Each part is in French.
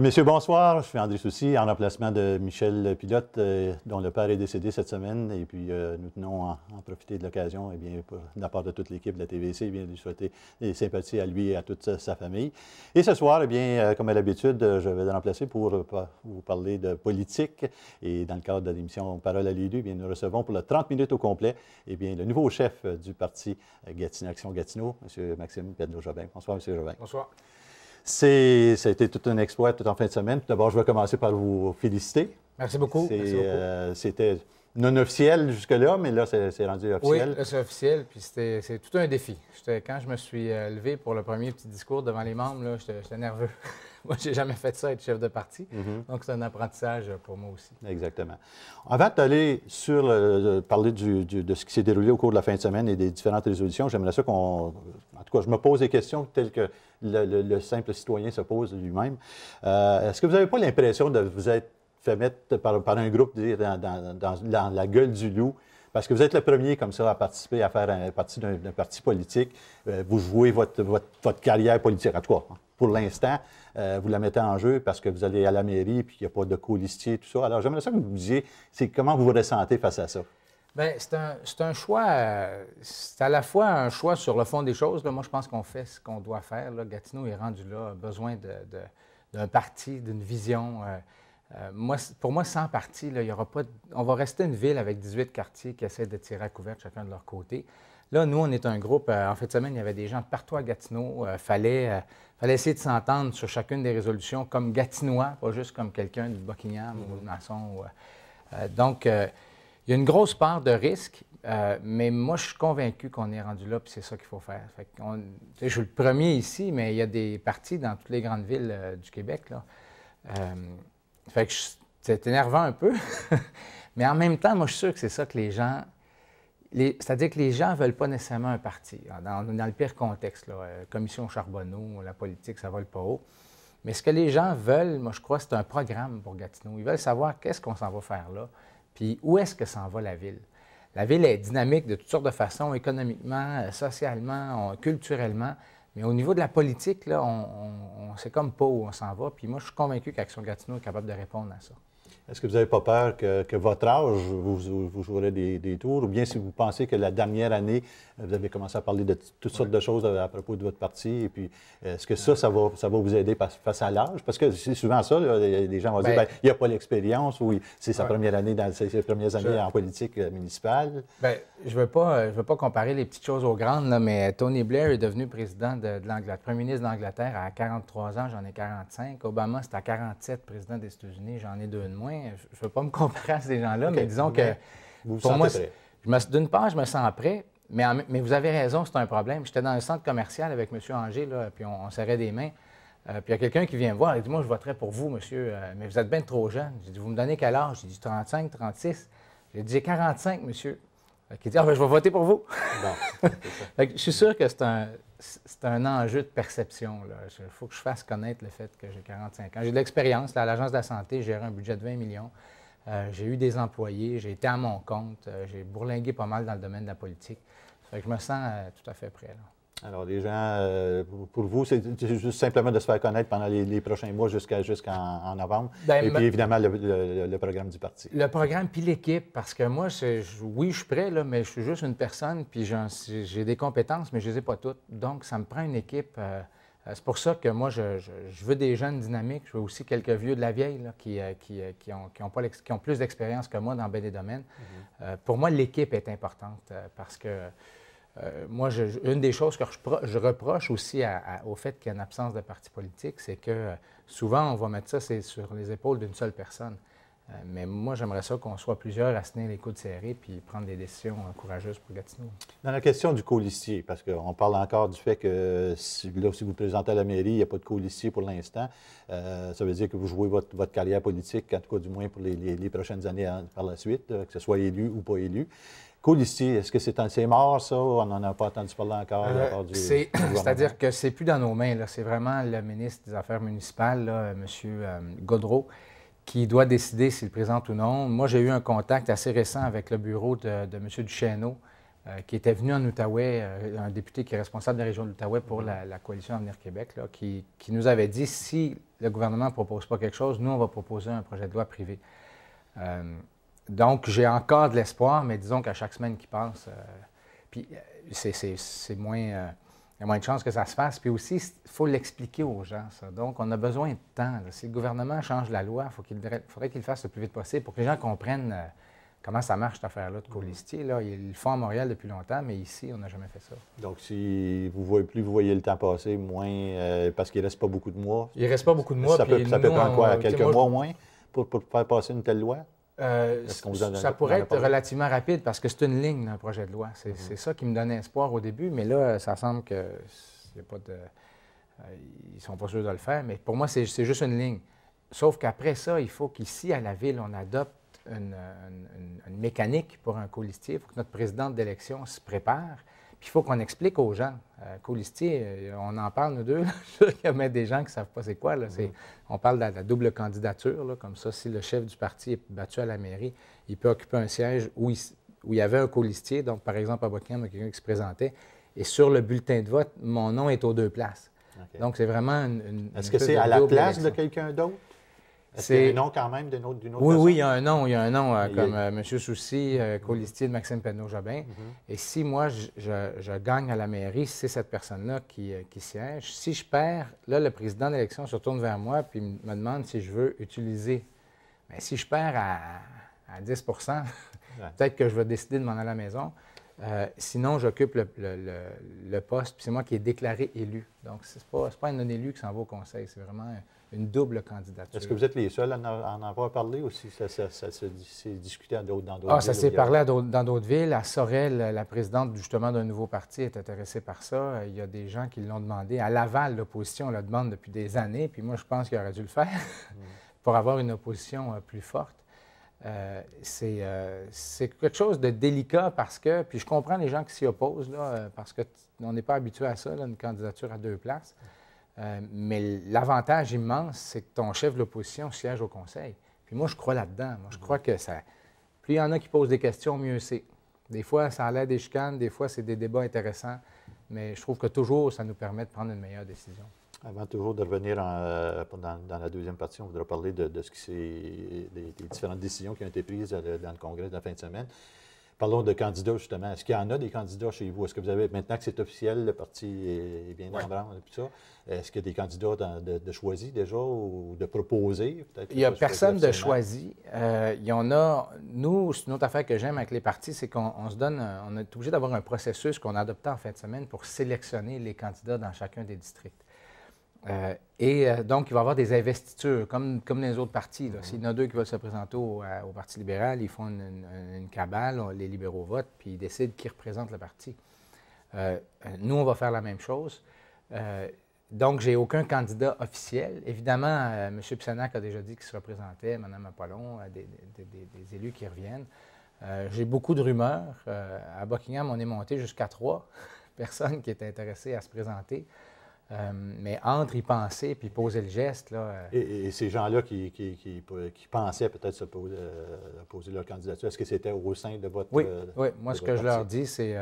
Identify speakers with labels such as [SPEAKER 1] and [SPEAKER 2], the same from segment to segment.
[SPEAKER 1] Euh, Messieurs, bonsoir. Je suis André Soucy, en remplacement de Michel Pilote, euh, dont le père est décédé cette semaine. Et puis, euh, nous tenons à en, profiter de l'occasion, et eh bien, de la part de toute l'équipe de la TVC, eh bien, de lui souhaiter des sympathies à lui et à toute sa, famille. Et ce soir, eh bien, comme à l'habitude, je vais le remplacer pour vous parler de politique. Et dans le cadre de l'émission Parole à l'élu, eh bien, nous recevons pour le 30 minutes au complet, et eh bien, le nouveau chef du parti Gatineau Action Gatineau, M. Maxime pedro jobin Bonsoir, M. Jobin. Bonsoir. C'était ça a été tout un exploit, tout en fin de semaine. D'abord, je vais commencer par vous féliciter. Merci beaucoup. Euh, c'était non officiel jusque-là, mais là, c'est rendu officiel. Oui,
[SPEAKER 2] c'est officiel, puis c'est tout un défi. Quand je me suis euh, levé pour le premier petit discours devant les membres, j'étais nerveux. moi, je n'ai jamais fait ça, être chef de parti. Mm-hmm. Donc, c'est un apprentissage pour moi aussi.
[SPEAKER 1] Exactement. Avant d'aller sur parler de ce qui s'est déroulé au cours de la fin de semaine et des différentes résolutions, j'aimerais ça qu'on en tout cas, je me pose des questions telles que le, simple citoyen se pose lui-même. Euh, est-ce que vous n'avez pas l'impression de vous être fait mettre par, un groupe dans, dans, la gueule du loup? Parce que vous êtes le premier comme ça à participer, à faire partie d'un parti politique. Euh, vous jouez votre, carrière politique, en tout cas, pour l'instant. Euh, vous la mettez en jeu parce que vous allez à la mairie, puis qu'il n'y a pas de colistier, tout ça. Alors, j'aimerais ça que vous me disiez, c'est comment vous vous ressentez face à ça?
[SPEAKER 2] Ben, c'est un, un, choix, c'est à la fois un choix sur le fond des choses. Là. Moi, je pense qu'on fait ce qu'on doit faire. Là. Gatineau est rendu là, a besoin d'un parti, d'une vision. Euh, euh, moi, pour moi, sans parti, il y aura pas on va rester une ville avec 18 quartiers qui essaient de tirer à couvert chacun de leur côté. Là, nous, on est un groupe. Euh, en fin de semaine, il y avait des gens de partout à Gatineau. Il fallait, fallait essayer de s'entendre sur chacune des résolutions comme Gatinois, pas juste comme quelqu'un de Buckingham ou de Masson. donc, il y a une grosse part de risque, euh, mais moi, je suis convaincu qu'on est rendu là, puis c'est ça qu'il faut faire. je suis le premier ici, mais il y a des partis dans toutes les grandes villes euh, du Québec. Là. Euh, fait que c'est énervant un peu, mais en même temps, moi, je suis sûr que c'est ça que les gens. C'est-à-dire que les gens ne veulent pas nécessairement un parti. Dans, dans le pire contexte, là, commission Charbonneau, la politique, ça ne vole pas haut. Mais ce que les gens veulent, moi, je crois, c'est un programme pour Gatineau. Ils veulent savoir qu'est-ce qu'on s'en va faire là. Puis où est-ce que s'en va la ville? La ville est dynamique de toutes sortes de façons, économiquement, euh, socialement, culturellement. Mais au niveau de la politique, on, ne sait comme pas où on s'en va. Puis moi, je suis convaincu qu'Action Gatineau est capable de répondre à ça.
[SPEAKER 1] Est-ce que vous n'avez pas peur que, votre âge, vous, vous des, des, tours, ou bien si vous pensez que la dernière année, euh, vous avez commencé à parler de toutes sortes de choses euh, à, propos de votre parti, et puis est-ce que ça, ça va, ça va vous aider face à l'âge? Parce que c'est souvent ça, les gens vont dire, ben ben, il n'y a pas l'expérience, ou c'est sa première année, dans ses, premières années en politique euh, municipale.
[SPEAKER 2] Ben, je ne veux, pas, euh, je veux pas comparer les petites choses aux grandes, mais Tony Blair est devenu président de, l'Angleterre, premier ministre d'Angleterre à 43 ans, j'en ai 45. Obama, c'est à 47, président des États-Unis, j'en ai deux de moins. Je ne veux pas me comparer à ces gens-là, mais disons que pour moi, d'une part, je me sens prêt, mais, vous avez raison, c'est un problème. J'étais dans un centre commercial avec M. Angers, puis on, serrait des mains. Euh, puis il y a quelqu'un qui vient me voir, et dit Moi, je voterai pour vous, monsieur, euh, mais vous êtes bien trop jeune. J'ai dit Vous me donnez quel âge J'ai dit 35, 36. J'ai dit 45, monsieur qui dit ah, ben, je vais voter pour vous. je suis sûr que c'est un, un, enjeu de perception. Il faut que je fasse connaître le fait que j'ai 45 ans. J'ai de l'expérience. À l'Agence de la santé, j'ai un budget de 20 millions. Euh, j'ai eu des employés, j'ai été à mon compte, euh, j'ai bourlingué pas mal dans le domaine de la politique. je me sens euh, tout à fait prêt. Là.
[SPEAKER 1] Alors, les gens, euh, pour vous, c'est juste simplement de se faire connaître pendant les, prochains mois jusqu'en novembre. Ben, et puis, évidemment, le, programme du parti.
[SPEAKER 2] Le programme, puis l'équipe, parce que moi, oui, je suis prêt, là, mais je suis juste une personne, puis j'ai des compétences, mais je ne les ai pas toutes. Donc, ça me prend une équipe. Euh, euh, c'est pour ça que moi, je, veux des jeunes dynamiques. Je veux aussi quelques vieux de la vieille qui, ont, qui, ont qui, ont, plus d'expérience que moi dans bien des domaines. Mhm. pour moi, l'équipe est importante parce que euh, moi, une des choses que je, reproche aussi au fait qu'il y a une absence de parti politique, c'est que euh, souvent, on va mettre ça sur les épaules d'une seule personne. Euh, mais moi, j'aimerais ça qu'on soit plusieurs à se tenir les coudes serrés puis prendre des décisions courageuses pour Gatineau.
[SPEAKER 1] Dans la question du colissier, parce qu'on parle encore du fait que si, là, si vous présentez à la mairie, il n'y a pas de colissier pour l'instant, ça veut dire que vous jouez votre, carrière politique, en tout cas du moins pour les prochaines années hein, par la suite, que ce soit élu ou pas élu. Cool ici. est-ce que c'est mort, ça? Ou on n'en a pas entendu parler encore. Euh, c'est-à-dire que c'est plus dans nos mains.
[SPEAKER 2] C'est vraiment le ministre des Affaires municipales, euh, M. Euh, Godreau, qui doit décider s'il présente ou non. Moi, j'ai eu un contact assez récent avec le bureau de, M. Duchesneau, qui était venu en Outaouais, un député qui est responsable de la région de l'Outaouais pour la, coalition Avenir Québec, qui, qui, nous avait dit si le gouvernement ne propose pas quelque chose, nous, on va proposer un projet de loi privé. Donc, j'ai encore de l'espoir, mais disons qu'à chaque semaine qui passe, euh, euh, c'est moins. Euh, il y a moins de chances que ça se fasse. Puis aussi, il faut l'expliquer aux gens, Donc, on a besoin de temps. Si le gouvernement change la loi, il faudrait qu'il le fasse le plus vite possible pour que les gens comprennent comment ça marche, cette affaire-là de mmh. colistier. Là, ils le font à Montréal depuis longtemps, mais ici, on n'a jamais fait ça.
[SPEAKER 1] Donc, si vous voyez, plus vous voyez le temps passer, moins. parce qu'il ne reste pas beaucoup de mois. Il ne reste pas beaucoup de mois. Ça, peut, prendre quoi, quelques mois au moins pour faire passer une telle loi? Euh, ça pourrait être
[SPEAKER 2] relativement rapide parce que c'est une ligne dans projet de loi. Mhm. C'est ça qui me donnait espoir au début, mais là, ça semble que pas euh, ils sont pas sûrs de le faire. Mais pour moi, c'est juste une ligne. Sauf qu'après ça, il faut qu'ici, à la ville, on adopte une, une mécanique pour un colistier. Il faut que notre présidente d'élection se prépare puis il faut qu'on explique aux gens. Colistier, euh, euh, on en parle, nous deux. Il y a même des gens qui ne savent pas c'est quoi. Là. Mm-hmm. On parle de la, double candidature. Comme ça, si le chef du parti est battu à la mairie, il peut occuper un siège où il, y avait un colistier. Donc, par exemple, à Buckingham, il y a quelqu'un qui se présentait. Et sur le bulletin de vote, mon nom est aux deux places. Donc, c'est vraiment une. Est-ce que c'est à la place
[SPEAKER 1] de quelqu'un d'autre? C'est un nom quand même d'une autre, d'une Oui, oui, il y a un nom. Il
[SPEAKER 2] y a un nom euh, comme euh, M. Soucy, euh, colistier Maxime Penneau-Jobin. Mm-hmm. Et si moi, je, gagne à la mairie, c'est cette personne-là qui, siège. Si je perds, là, le président d'élection se tourne vers moi et me demande si je veux utiliser. Mais si je perds à, 10 peut-être que je vais décider de m'en aller à la maison. sinon, j'occupe le, poste, puis c'est moi qui ai déclaré élu. Donc, ce n'est pas, pas, un non-élu qui s'en va au conseil, c'est vraiment une double candidature. Est-ce que vous êtes
[SPEAKER 1] les seuls à en, avoir parlé ou ça, s'est discuté dans d'autres ah, villes? ça s'est parlé
[SPEAKER 2] dans d'autres villes. À Sorel, la présidente justement d'un nouveau parti est intéressée par ça. Il y a des gens qui l'ont demandé. À Laval, l'opposition l'a demande depuis des années, puis moi, je pense qu'il aurait dû le faire pour avoir une opposition euh, plus forte. Euh, euh, c'est quelque chose de délicat parce que, puis je comprends les gens qui s'y opposent, là, parce qu'on n'est pas habitué à ça, une candidature à deux places. Euh, mais l'avantage immense, c'est que ton chef de l'opposition siège au Conseil. Puis moi, je crois là-dedans. Moi, je mhm. crois que ça. Plus il y en a qui posent des questions, mieux c'est. Des fois, ça l'air des chicanes, des fois, c'est des débats intéressants. Mais je trouve que toujours, ça nous permet de prendre une meilleure décision.
[SPEAKER 1] Avant toujours de revenir euh, dans, la deuxième partie, on voudra parler de, ce qui des différentes décisions qui ont été prises euh, dans le Congrès de la fin de semaine. Parlons de candidats, justement. Est-ce qu'il y en a des candidats chez vous? Est-ce que vous avez, maintenant que c'est officiel, le parti est bien en branle et tout ça, est-ce qu'il y a des candidats de, de, choisis déjà ou de proposer? Il n'y a personne de choisi.
[SPEAKER 2] Euh, il y en a. Nous, c'est une autre affaire que j'aime avec les partis, c'est qu'on se donne, on est obligé d'avoir un processus qu'on a adopté en fin de semaine pour sélectionner les candidats dans chacun des districts. Euh, et euh, donc, il va y avoir des investitures, comme, les autres partis. Mhm. S'il y en a deux qui veulent se présenter au, euh, Parti libéral, ils font une, cabale, les libéraux votent, puis ils décident qui représente le parti. nous, on va faire la même chose. donc, j'ai aucun candidat officiel. Évidemment, M. Psanac a déjà dit qu'il se représentait, Mme Apollon, a des, élus qui reviennent. j'ai beaucoup de rumeurs. à Buckingham, on est monté jusqu'à trois personnes qui étaient intéressées à se présenter. Euh, mais entre y penser puis poser le geste. Là, euh,
[SPEAKER 1] et, ces gens-là qui, pensaient peut-être se euh, poser, leur candidature, est-ce que c'était au sein de votre. Oui, moi, ce que je leur dis,
[SPEAKER 2] c'est.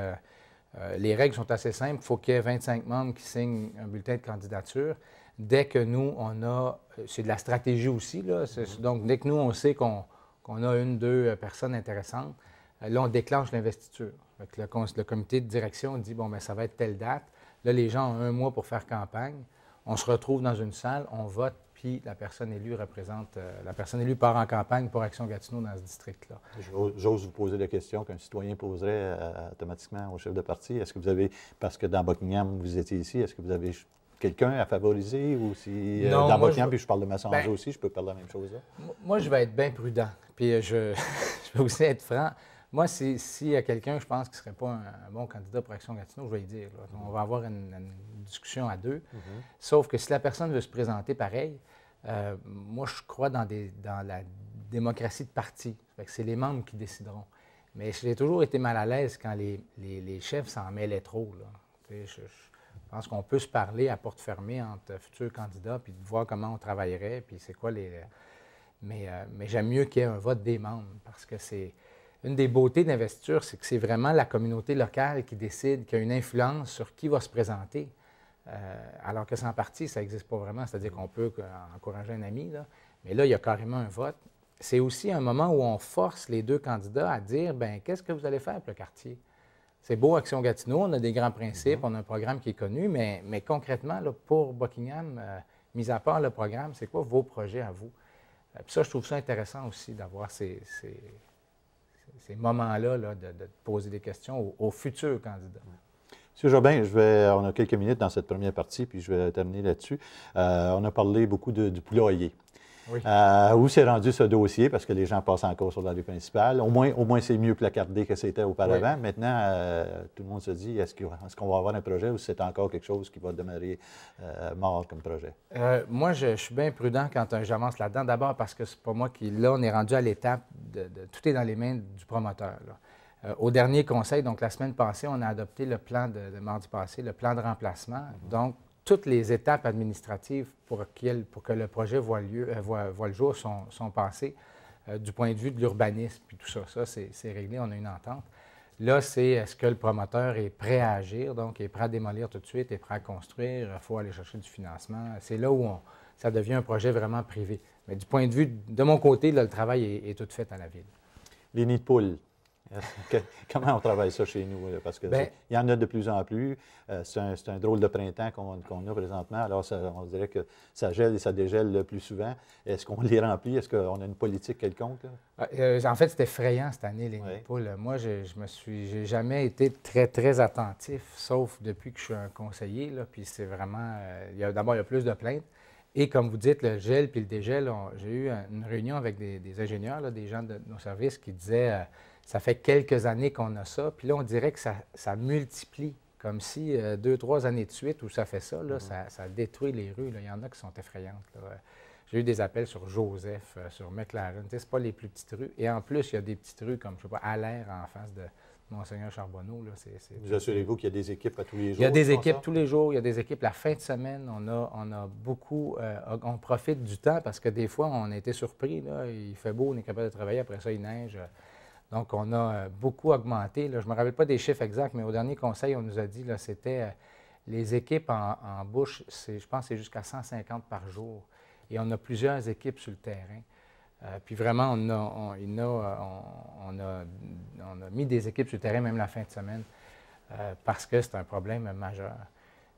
[SPEAKER 2] les règles sont assez simples. il faut qu'il y ait 25 membres qui signent un bulletin de candidature. Dès que nous, on a. C'est de la stratégie aussi. Là, mm-hmm. donc, dès que nous, on sait qu'on a une, deux personnes intéressantes, là, on déclenche l'investiture. Le, le comité de direction dit bon, mais ben, ça va être telle date Là, les gens ont un mois pour faire campagne. On se retrouve dans une salle, on vote, puis la personne élue représente, euh, la personne élue part en campagne pour Action Gatineau dans ce district-là.
[SPEAKER 1] J'ose vous poser la question qu'un citoyen poserait euh, automatiquement au chef de parti. Est-ce que vous avez, parce que dans Buckingham, vous étiez ici, est-ce que vous avez quelqu'un à favoriser ou si euh, dans Buckingham, puis je parle de Massange ben, aussi, je peux parler de la même chose là?
[SPEAKER 2] Moi, je vais être bien prudent. Puis je, je vais aussi être franc. Moi, s'il y a quelqu'un, je pense, qui ne serait pas un, bon candidat pour Action Gatineau, je vais y dire. On va avoir une, discussion à deux. Mhm. Sauf que si la personne veut se présenter pareil, euh, moi, je crois dans, la démocratie de parti. C'est les membres qui décideront. Mais j'ai toujours été mal à l'aise quand les, chefs s'en mêlaient trop. Je, pense qu'on peut se parler à porte fermée entre futurs candidats, puis voir comment on travaillerait, puis c'est quoi les... Mais, euh, mais j'aime mieux qu'il y ait un vote des membres, parce que c'est une des beautés d'investiture, c'est que c'est vraiment la communauté locale qui décide, qui a une influence sur qui va se présenter. Euh, alors que sans parti, ça n'existe pas vraiment. C'est-à-dire qu'on peut encourager un ami, mais là, il y a carrément un vote. C'est aussi un moment où on force les deux candidats à dire ben qu'est-ce que vous allez faire pour le quartier C'est beau, Action Gatineau, on a des grands principes, mhm. on a un programme qui est connu, mais, concrètement, pour Buckingham, euh, mis à part le programme, c'est quoi vos projets à vous euh, Puis ça, je trouve ça intéressant aussi d'avoir ces ces moments-là là, de, poser des questions aux, futurs candidats.
[SPEAKER 1] Monsieur Jobin, je vais, on a quelques minutes dans cette première partie, puis je vais terminer là-dessus. Euh, on a parlé beaucoup de, du poulailler. Euh, où s'est rendu ce dossier, parce que les gens passent encore sur la rue principale. Au moins, au moins c'est mieux D que c'était auparavant. Maintenant, euh, tout le monde se dit, est-ce qu'on va avoir un projet ou c'est encore quelque chose qui va demeurer euh, mort comme projet?
[SPEAKER 2] moi, je, suis bien prudent quand j'avance là-dedans. D'abord parce que c'est pas moi qui, là, on est rendu à l'étape de, Tout est dans les mains du promoteur. au dernier conseil, donc la semaine passée, on a adopté le plan de, de mardi passé, le plan de remplacement. Mhm. Donc, toutes les étapes administratives pour, pour que le projet euh, voit, le jour sont, sont passées euh, du point de vue de l'urbanisme puis tout ça. Ça, c'est réglé, on a une entente. Là, c'est est-ce que le promoteur est prêt à agir, donc est prêt à démolir tout de suite, est prêt à construire, il faut aller chercher du financement. C'est là où ça devient un projet vraiment privé. Mais du point de vue de mon côté, le
[SPEAKER 1] travail est, tout fait à la ville. Les poules, Comment on travaille ça chez nous? Parce que ben- il y en a de plus en plus. Euh, c'est, un, drôle de printemps qu'on, a présentement. Alors, on dirait que ça gèle et ça dégèle le plus souvent. Est-ce qu'on les remplit? Est-ce qu'on a une politique quelconque?
[SPEAKER 2] Ah, euh, en fait, c'était effrayant cette année, les Moi, je, je, me suis. J'ai jamais été très, très attentif, sauf depuis que je suis un conseiller. Là, puis c'est vraiment. Euh, d'abord, il y a plus de plaintes. Et comme vous dites, le gel puis le dégel, j'ai eu une réunion avec des, ingénieurs, des gens de nos services qui disaient ça fait quelques années qu'on a ça. Puis là, on dirait que ça, multiplie, comme si euh, deux, trois années de suite où ça fait ça, mhm. ça, détruit les rues. Il y en a qui sont effrayantes. J'ai eu des appels sur Joseph, euh, sur McLaren. Ce c'est pas les plus petites rues. Et en plus, il y a des petites rues comme, je sais pas, à l'air en face de Monseigneur Charbonneau.
[SPEAKER 1] Vous assurez-vous qu'il y a des équipes à tous les jours? Il y a des équipes tous les jours. Il y a
[SPEAKER 2] des équipes la fin de semaine. On a, on a beaucoup... Euh, on profite du temps parce que des fois, on a été surpris. Il fait beau, on est capable de travailler. Après ça, il neige. Donc, on a euh, beaucoup augmenté. je ne me rappelle pas des chiffres exacts, mais au dernier conseil, on nous a dit que c'était euh, les équipes en, bouche, je pense c'est jusqu'à 150 par jour. Et on a plusieurs équipes sur le terrain. Euh, puis vraiment, on a, mis des équipes sur le terrain même la fin de semaine parce que c'est un problème majeur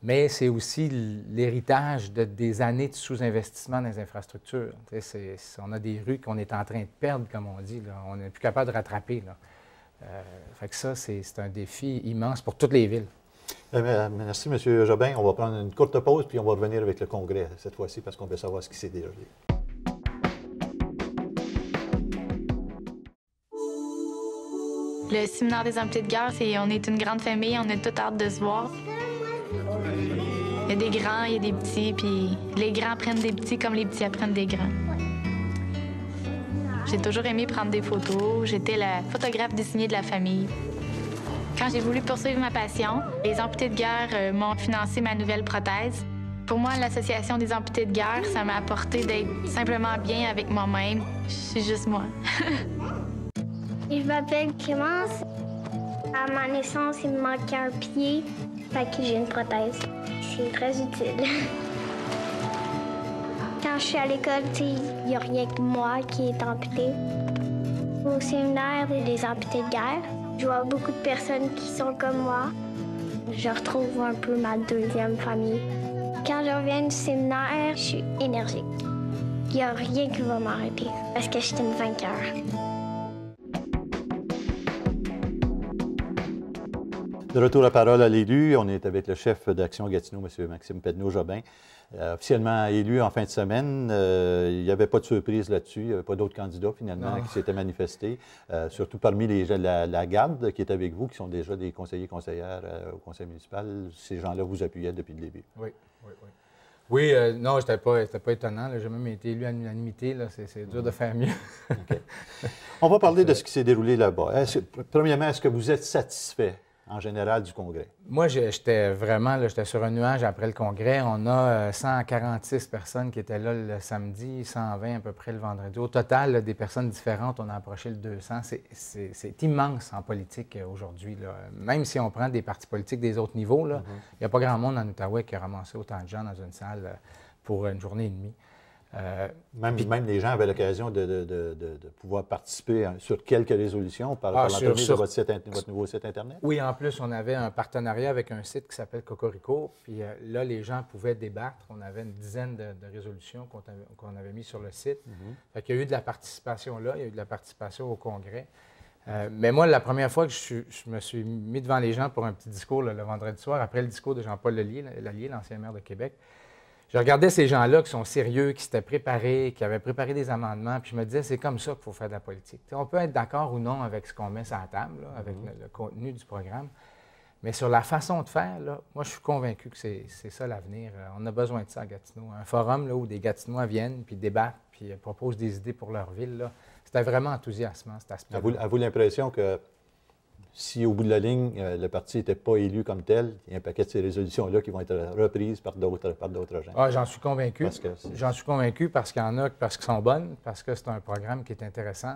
[SPEAKER 2] mais c'est aussi l'héritage de, des années de sous-investissement dans les infrastructures. on a des rues qu'on est en train de perdre, comme on dit. On n'est plus capable de rattraper. Là. Euh, fait que ça, c'est, un défi
[SPEAKER 1] immense pour toutes les villes. Euh, euh, merci, M. Jobin. On va prendre une courte pause, puis on va revenir avec le Congrès cette fois-ci, parce qu'on veut savoir ce qui s'est déroulé.
[SPEAKER 2] Le séminaire des hommes de guerre, c'est on est une grande famille, on est toute hâte de se voir. Il y a des grands, il y a des petits, puis les grands prennent des petits comme les petits apprennent des grands. J'ai toujours aimé prendre des photos. J'étais la photographe dessinée de la famille. Quand j'ai voulu poursuivre ma passion, les amputés de guerre euh, m'ont financé ma nouvelle prothèse. Pour moi, l'association des amputés de guerre, ça m'a apporté d'être simplement bien avec moi-même. Je suis juste moi. je m'appelle Clémence. À ma naissance, il me manquait un pied, fait que j'ai une prothèse très utile. Quand je suis à l'école, il n'y a rien que moi qui est amputé. Au séminaire des amputés de guerre, je vois beaucoup de personnes qui sont comme moi. Je retrouve un peu ma deuxième famille. Quand je reviens du séminaire, je suis énergique. Il n'y a rien qui va m'arrêter parce que je suis une
[SPEAKER 1] vainqueur. De retour à parole à l'élu, on est avec le chef d'Action Gatineau, M. Maxime Pedneau-Jobin. Euh, officiellement élu en fin de semaine, euh, il n'y avait pas de surprise là-dessus. Il n'y avait pas d'autres candidats, finalement, qui s'étaient manifestés, euh, surtout parmi les, la, la, garde qui est avec vous, qui sont déjà des conseillers conseillères au conseil municipal. Ces gens-là vous appuyaient depuis le début.
[SPEAKER 2] Oui, oui, oui. Oui, non, c'était pas, pas étonnant. J'ai même été élu à l'unanimité. C'est dur de faire mieux.
[SPEAKER 1] On va parler de ce qui s'est déroulé là-bas. premièrement, est-ce que vous êtes satisfait en général du Congrès?
[SPEAKER 2] Moi, j'étais vraiment j'étais sur un nuage après le Congrès. On a 146 euh, personnes qui étaient là le samedi, 120 à peu près le vendredi. Au total, des personnes différentes, on a approché le 200. C'est immense en politique euh, aujourd'hui. Même si on prend des partis politiques des autres niveaux, mhm. il n'y a pas grand monde en Ottawa qui a ramassé autant de gens dans une salle euh,
[SPEAKER 1] pour une journée et demie. Euh, même, même, les gens avaient l'occasion de, pouvoir participer hein, sur quelques résolutions par, ah, sur, votre, nouveau site Internet. Oui, en
[SPEAKER 2] plus, on avait un partenariat avec un site qui s'appelle Cocorico. Puis euh, là, les gens pouvaient débattre. On avait une dizaine de, résolutions qu'on avait, mises mis sur le site. Mhm. il y a eu de la participation là, il y a eu de la participation au Congrès. Euh, mais moi, la première fois que je, me suis mis devant les gens pour un petit discours le vendredi soir, après le discours de Jean-Paul Lallier, l'ancien maire de Québec, je regardais ces gens-là qui sont sérieux, qui s'étaient préparés, qui avaient préparé des amendements, puis je me disais, c'est comme ça qu'il faut faire de la politique. on peut être d'accord ou non avec ce qu'on met sur la table, avec mhm. le, contenu du programme, mais sur la façon de faire, moi, je suis convaincu que c'est ça l'avenir. Euh, on a besoin de ça à Gatineau. Un forum là, où des Gatinois viennent, puis débattent, puis proposent des idées pour leur ville, c'était vraiment enthousiasmant, cet aspect. vous
[SPEAKER 1] l'impression que si au bout de la ligne, euh, le parti n'était pas élu comme tel, il y a un paquet de ces résolutions-là qui vont être reprises par d'autres par d'autres gens. Ah, j'en suis
[SPEAKER 2] convaincu. J'en suis convaincu parce qu'il y en a parce qu'elles sont bonnes, parce que c'est un programme qui est intéressant.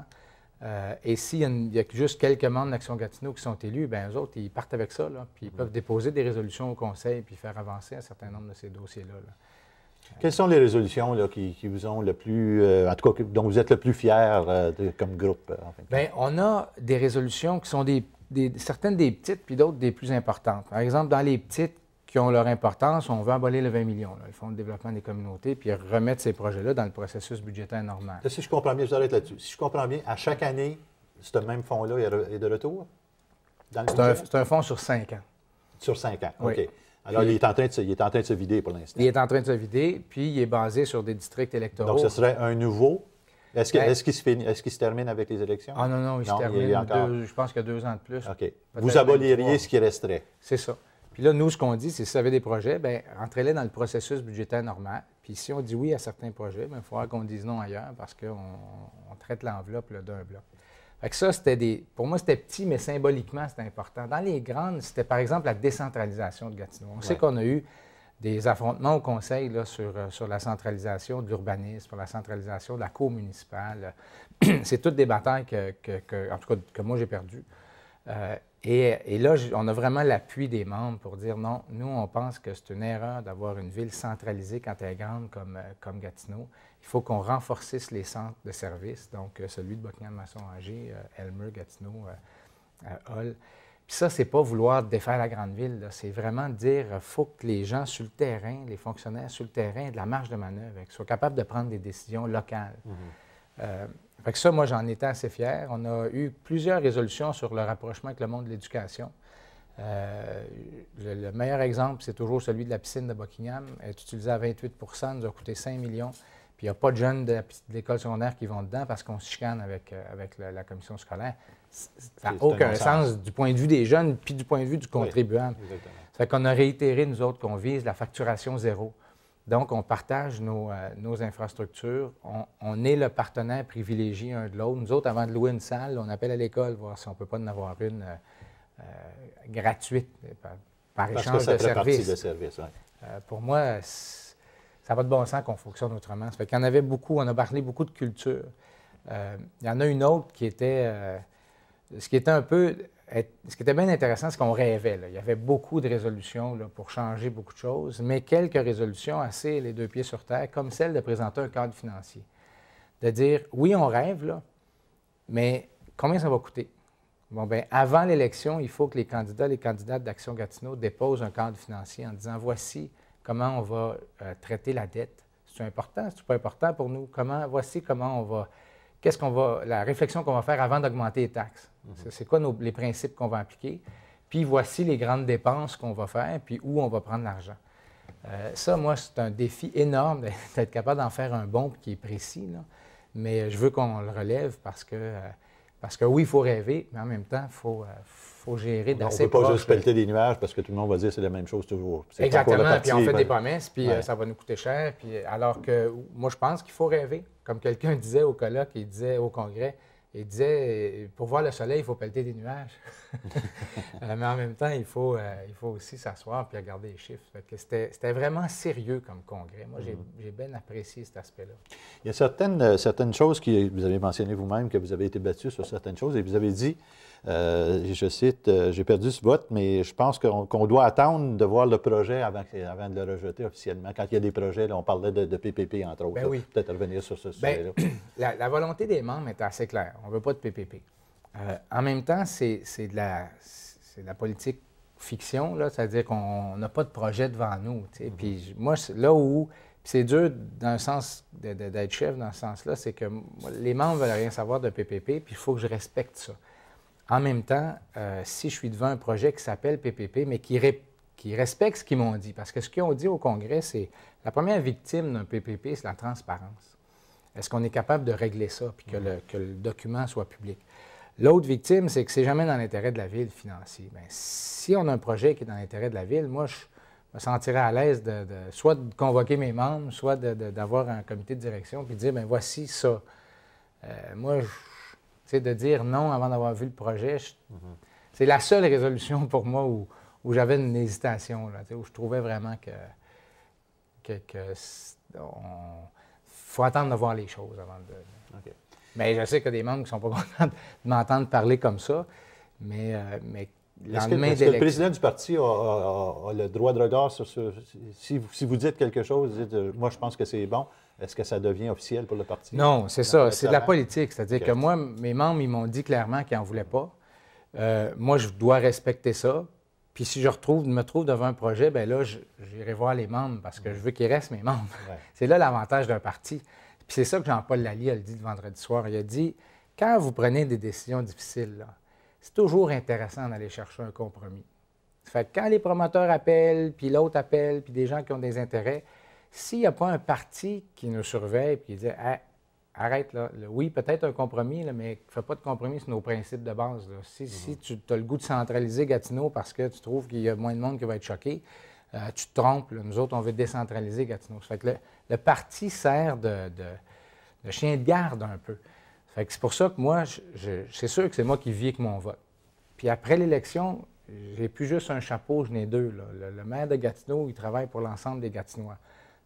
[SPEAKER 2] Euh, et s'il y, a juste quelques membres d'Action Gatineau qui sont élus, bien, eux autres, ils partent avec ça, là, puis ils mm. peuvent déposer des résolutions au Conseil puis faire avancer un certain nombre de ces dossiers-là. Euh.
[SPEAKER 1] quelles sont les résolutions là, qui, vous ont le plus, en tout cas, dont vous êtes le plus fier comme groupe? Bien,
[SPEAKER 2] ben, on a des résolutions qui sont des certaines des petites, puis d'autres des plus importantes. Par exemple, dans les petites qui ont leur importance, on veut emballer le 20 millions, le Fonds de développement des communautés, puis remettre ces projets-là dans le processus budgétaire normal.
[SPEAKER 1] si je comprends bien, je là-dessus. Si je comprends bien, à chaque année, ce même fonds-là est de retour? C'est un, fonds sur cinq ans. Sur cinq ans, OK. Alors, il, est en train de se, il est en train de se vider pour l'instant. Il est en train de se
[SPEAKER 2] vider, puis il est basé sur des districts électoraux. Donc, ce serait
[SPEAKER 1] un nouveau ben, est-ce qu'il se, termine avec les élections? Ah non, non, il se termine, je pense qu'il y a deux ans de plus. OK. Vous aboliriez ce qui resterait.
[SPEAKER 2] C'est ça. Puis là, nous, ce qu'on dit, c'est si vous avez des projets, bien, entrez-les dans le processus budgétaire normal. Puis si on dit oui à certains projets, bien, il faudra qu'on dise non ailleurs parce qu'on on traite l'enveloppe d'un bloc. Fait que ça, c'était des. Pour moi, c'était petit, mais symboliquement, c'était important. Dans les grandes, c'était par exemple la décentralisation de Gatineau. On sait qu'on a eu des affrontements au Conseil sur, euh, sur la centralisation de l'urbanisme, sur la centralisation de la cour municipale. C'est toutes des batailles que, en tout cas, que moi j'ai perdu. Euh, et, là, on a vraiment l'appui des membres pour dire non, nous, on pense que c'est une erreur d'avoir une ville centralisée quand elle est grande comme, euh, comme Gatineau. Il faut qu'on renforcisse les centres de services, donc celui de Buckingham-Masson-Angers, Elmer, Gatineau, Hall. Puis ça, c'est pas vouloir défaire la grande ville. C'est vraiment dire qu'il euh, faut que les gens sur le terrain, les fonctionnaires sur le terrain, de la marge de manœuvre, qu'ils soient capables de prendre des décisions locales. Mhm. Euh, fait que ça, moi, j'en étais assez fier. On a eu plusieurs résolutions sur le rapprochement avec le monde de l'éducation. Euh, le, meilleur exemple, c'est toujours celui de la piscine de Buckingham. Elle est utilisée à 28 nous a coûté 5 millions. Puis il n'y a pas de jeunes de l'école secondaire qui vont dedans parce qu'on se chicane avec, la commission scolaire. Ça n'a aucun sens. du point de vue des jeunes puis du point de vue du contribuable. ça fait qu'on a réitéré, nous autres, qu'on vise la facturation zéro. Donc, on partage nos, euh, infrastructures. On, est le partenaire privilégié un de l'autre. Nous autres, avant de louer une salle, on appelle à l'école voir si on ne peut pas en avoir une gratuite par, échange de, service. Euh, pour moi, ça pas de bon sens qu'on fonctionne autrement. Ça fait qu'il en avait beaucoup. On a parlé beaucoup de culture. Euh, il y en a une autre qui était ce qui était un peu. Ce qui était bien intéressant, c'est qu'on rêvait. Il y avait beaucoup de résolutions pour changer beaucoup de choses, mais quelques résolutions assez les deux pieds sur terre, comme celle de présenter un cadre financier. De dire, oui, on rêve, mais combien ça va coûter? Bon, bien, avant l'élection, il faut que les candidats, les candidates d'Action Gatineau déposent un cadre financier en disant voici comment on va euh, traiter la dette. C'est important, c'est pas important pour nous. Comment, voici comment on va, qu'est-ce qu'on va, la réflexion qu'on va faire avant d'augmenter les taxes. Mhm. C'est quoi les principes qu'on va appliquer? Puis voici les grandes dépenses qu'on va faire, puis où on va prendre l'argent. Euh, ça, moi, c'est un défi énorme d'être capable d'en faire un bon qui est précis. Mais euh, je veux qu'on le relève parce que, euh, parce que oui, il faut rêver, mais en même temps, il faut, gérer d'assez On ne peut pas juste
[SPEAKER 1] des nuages parce que tout le monde va dire que c'est la même chose toujours. Exactement, puis on fait des ben, promesses, puis ça
[SPEAKER 2] va nous coûter cher. Puis, alors que moi, je pense qu'il faut rêver. Comme quelqu'un disait au colloque, il disait au congrès, il disait pour voir le soleil, il faut pelleter des nuages. Euh, mais en même temps, il faut, euh, il faut aussi s'asseoir et regarder les chiffres. C'était vraiment sérieux comme congrès. Moi, mm-hmm. j'ai bien apprécié cet aspect-là.
[SPEAKER 1] Il y a certaines, euh, certaines choses que vous avez mentionnées vous-même, que vous avez été battu sur certaines choses et vous avez dit euh, je cite, euh, j'ai perdu ce vote, mais je pense qu'on doit attendre de voir le projet avant, de le rejeter officiellement. Quand il y a des projets, on parlait de, PPP, entre autres. Ben Peut-être revenir sur ce ben, sujet-là. La, volonté des membres est assez
[SPEAKER 2] claire. On ne veut pas de PPP. Euh, en même temps, c'est de, la, politique fiction, c'est-à-dire qu'on n'a pas de projet devant nous. Mm-hmm. Puis moi, là où c'est dur sens d'être chef dans ce sens-là, c'est que les membres veulent rien savoir de PPP, puis il faut que je respecte ça. En même temps, euh, si je suis devant un projet qui s'appelle PPP, mais qui, respecte ce qu'ils m'ont dit, parce que ce qu'ils ont dit au Congrès, c'est la première victime d'un PPP, c'est la transparence. Est-ce qu'on est capable de régler ça, puis que, le, document soit public? L'autre victime, c'est que c'est jamais dans l'intérêt de la ville financier. Bien, si on a un projet qui est dans l'intérêt de la ville, moi, je me sentirais à l'aise de, soit de convoquer mes membres, soit d'avoir un comité de direction, puis de dire, ben voici ça. Euh, moi, je de dire non avant d'avoir vu le projet. Mhm. C'est la seule résolution pour moi où, j'avais une hésitation, où je trouvais vraiment que. que, faut attendre de voir les choses avant de. Mais je sais que des membres qui sont pas contents de m'entendre parler comme ça, mais, euh, le président
[SPEAKER 1] du parti a, le droit de regard sur ce. Si, vous dites quelque chose, dites euh, Moi, je pense que c'est bon. Est-ce que ça devient officiel pour le parti? Non, c'est ça. C'est de la politique. C'est-à-dire que
[SPEAKER 2] moi, mes membres, ils m'ont dit clairement qu'ils n'en voulaient pas. Euh, moi, je dois respecter ça. Puis si je retrouve, me trouve devant un projet, ben là, j'irai voir les membres parce que mm. je veux qu'ils restent mes membres. c'est là l'avantage d'un parti. Puis c'est ça que Jean-Paul Lally a dit le vendredi soir. Il a dit quand vous prenez des décisions difficiles, c'est toujours intéressant d'aller chercher un compromis. Fait que quand les promoteurs appellent, puis l'autre appelle, puis des gens qui ont des intérêts, s'il n'y a pas un parti qui nous surveille et qui dit arrête, là, oui, peut-être un compromis, là, mais fais pas de compromis sur nos principes de base. Si, mhm. tu as le goût de centraliser Gatineau parce que tu trouves qu'il y a moins de monde qui va être choqué, euh, tu te trompes. Nous autres, on veut décentraliser Gatineau. le, parti sert de, chien de garde un peu. c'est pour ça que moi, c'est sûr que c'est moi qui vis avec mon vote. Puis après l'élection, j'ai plus juste un chapeau, je n'ai deux. le maire de Gatineau, il travaille pour l'ensemble des Gatinois.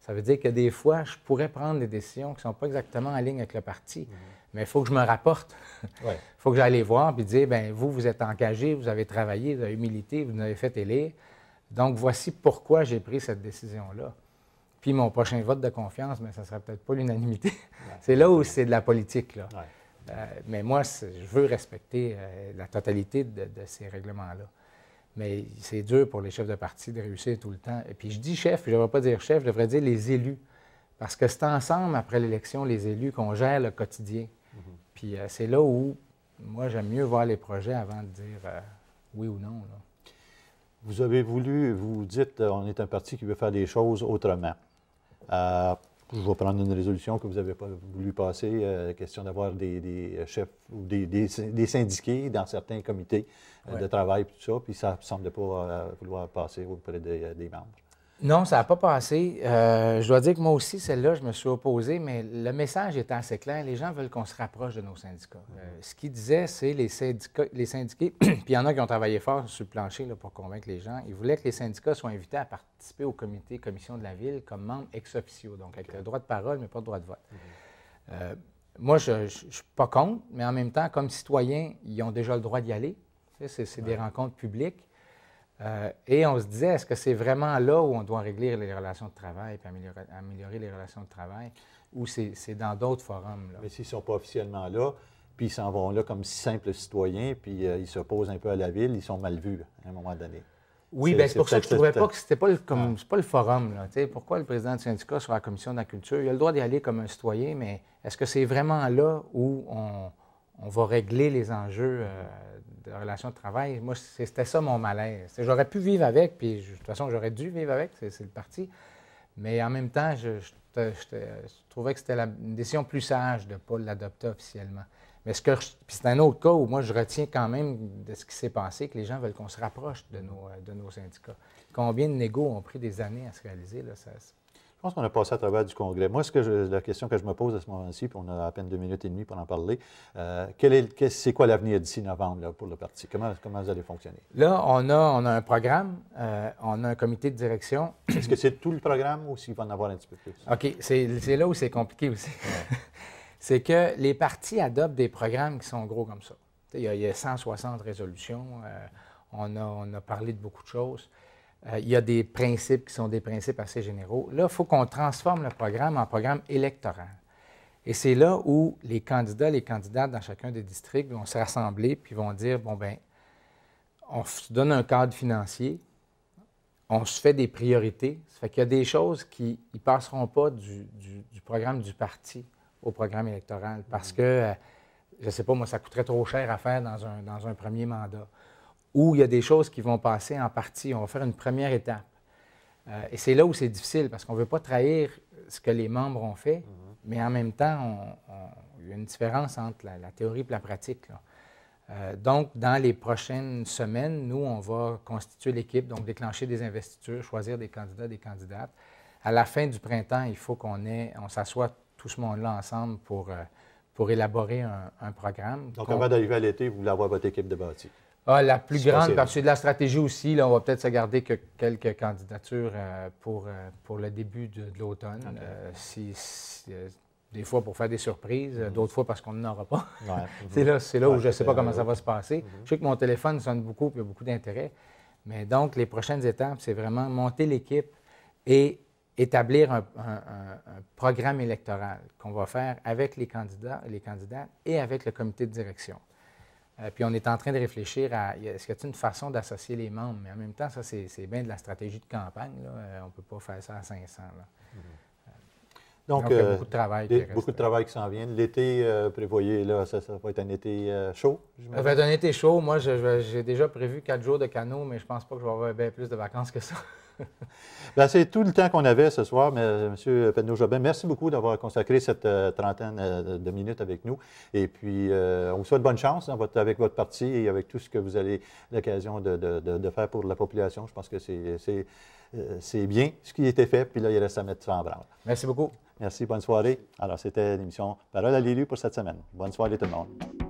[SPEAKER 2] Ça veut dire que des fois, je pourrais prendre des décisions qui ne sont pas exactement en ligne avec le parti. Mhm. Mais il faut que je me rapporte. Il faut que j'aille voir et dire ben vous, vous êtes engagé, vous avez travaillé, vous avez milité, vous nous avez fait élire. Donc, voici pourquoi j'ai pris cette décision-là. Puis mon prochain vote de confiance, mais ben, ça ne sera peut-être pas l'unanimité. c'est là où c'est de la politique. Là. Euh, mais moi, je veux respecter euh, la totalité de ces règlements-là mais c'est dur pour les chefs de parti de réussir tout le temps. Et puis je dis chef, je ne devrais pas dire chef, je devrais dire les élus. Parce que c'est ensemble, après l'élection, les élus, qu'on gère le quotidien. Mhm. Puis euh, c'est
[SPEAKER 1] là où, moi, j'aime mieux voir les projets avant de dire euh, oui ou non. Vous avez voulu, vous dites, euh, on est un parti qui veut faire des choses autrement je vais prendre une résolution que vous avez pas voulu passer, euh, question d'avoir des, euh, chefs ou des, syndiqués dans certains comités euh, de travail, tout ça, puis ça ne semble pas vouloir passer auprès des, membres.
[SPEAKER 2] Non, ça n'a pas passé. Euh, je dois dire que moi aussi, celle-là, je me suis opposé, mais le message était assez
[SPEAKER 1] clair. Les gens veulent qu'on se rapproche de nos syndicats.
[SPEAKER 2] Euh, ce qu'ils disaient, c'est les syndicats, les syndiqués, puis il y en a qui ont travaillé fort sur le plancher là, pour convaincre les gens. Ils voulaient que les syndicats soient invités à participer au comité, commission de la ville, comme membres ex officio, donc avec le droit de parole, mais pas le droit de vote. Euh, moi, je ne suis pas contre, mais en même temps, comme citoyens, ils ont déjà le droit d'y aller. C'est des rencontres publiques. Euh, et on se disait, est-ce que c'est vraiment là où on doit régler les relations de travail et améliorer,
[SPEAKER 1] les relations de travail ou c'est dans d'autres forums? Là? Mais s'ils ne sont pas officiellement là, puis ils s'en vont là comme simples citoyens, puis euh, ils s'opposent un peu à la ville, ils sont mal vus à un moment donné. Oui, c'est ben, pour ça que je ne trouvais pas que
[SPEAKER 2] c'était pas pas le forum. Pourquoi le président du syndicat sur la commission de la culture? Il a le droit d'y aller comme un citoyen, mais est-ce que c'est vraiment là où on, va régler les enjeux euh, relation de travail, moi, c'était ça mon malaise. J'aurais pu vivre avec, puis de toute façon, j'aurais dû vivre avec, c'est le parti. Mais en même temps, je, trouvais que c'était une décision plus sage de ne pas l'adopter officiellement. Mais ce que c'est un autre cas où moi, je retiens quand même de ce qui s'est passé, que les gens veulent qu'on se rapproche de nos, euh, de nos syndicats. Combien de négos ont pris des années à se réaliser? Là, ça,
[SPEAKER 1] je pense qu'on a passé à travers du Congrès. Moi, la question que je me pose à ce moment-ci, puis on a à peine deux minutes et demie pour en parler, euh, c'est quoi l'avenir d'ici novembre pour le parti? Comment, comment vous allez fonctionner?
[SPEAKER 2] Là, on a, un programme, euh, on a un comité de direction.
[SPEAKER 1] Est-ce que c'est tout le programme ou s'il va en avoir un petit peu plus?
[SPEAKER 2] OK, c'est, là où c'est compliqué aussi. c'est que les partis adoptent des programmes qui sont gros comme ça. Il y, a, 160 résolutions, euh, on a parlé de beaucoup de choses. Euh, il y a des principes qui sont des principes assez généraux. Là, il faut qu'on transforme le programme en programme électoral. Et c'est là où les candidats, les candidates dans chacun des districts vont se rassembler puis vont dire bon ben, on se donne un cadre financier, on se fait des priorités. Ça fait qu'il y a des choses qui ne passeront pas du, programme du parti au programme électoral parce mmh. que, euh, je ne sais pas, moi, ça coûterait trop cher à faire dans un premier mandat où il y a des choses qui vont passer en partie. On va faire une première étape. Euh, et c'est là où c'est difficile parce qu'on ne veut pas trahir ce que les membres ont fait, mhm. mais en même temps, on, il y a une différence entre la, théorie et la pratique. Euh, donc, dans les prochaines semaines, nous, on va constituer l'équipe, donc déclencher des investitures, choisir des candidats, des candidates. À la fin du printemps, il faut qu'on ait, on s'assoie tout ce monde-là ensemble pour, euh, pour élaborer un, programme. Donc, avant d'arriver à
[SPEAKER 1] l'été, vous voulez avoir votre équipe de bâtis. Ah, la plus grande, partie
[SPEAKER 2] de la stratégie aussi, là, on va peut-être se garder que quelques candidatures euh, pour, euh, pour le début de, l'automne. Euh, des fois pour faire des surprises, mhm. d'autres fois parce qu'on n'en aura pas. c'est là, où je ne sais pas comment ça va se passer. Mhm. Je sais que mon téléphone sonne beaucoup, et il y a beaucoup d'intérêt. Mais donc, les prochaines étapes, c'est vraiment monter l'équipe et établir un, programme électoral qu'on va faire avec les candidats, les candidats et avec le comité de direction. Euh, puis on est en train de réfléchir à est-ce qu'il y a une façon d'associer les membres? Mais en même temps, ça, c'est bien de la stratégie de campagne. Euh, on ne peut pas faire ça à 500. Euh,
[SPEAKER 1] Donc, beaucoup de travail. Qui beaucoup de travail qui s'en vient. L'été, prévoyé, là, ça, va être un été chaud. Ça va être
[SPEAKER 2] un été chaud. Moi, j'ai déjà prévu quatre jours de canot, mais je pense pas que je vais avoir bien plus de vacances que ça.
[SPEAKER 1] Ben, c'est tout le temps qu'on avait ce soir, mais, euh, Monsieur Benoît jobin Merci beaucoup d'avoir consacré cette euh, trentaine euh, de minutes avec nous. Et puis, on vous souhaite bonne chance hein, avec votre parti et avec tout ce que vous avez l'occasion de, faire pour la population. Je pense que c'est bien ce qui a été fait, puis là, il reste à mettre ça en branle. Merci beaucoup. Merci, bonne soirée. Alors, c'était l'émission Parole à l'élu pour cette semaine. Bonne soirée tout le monde.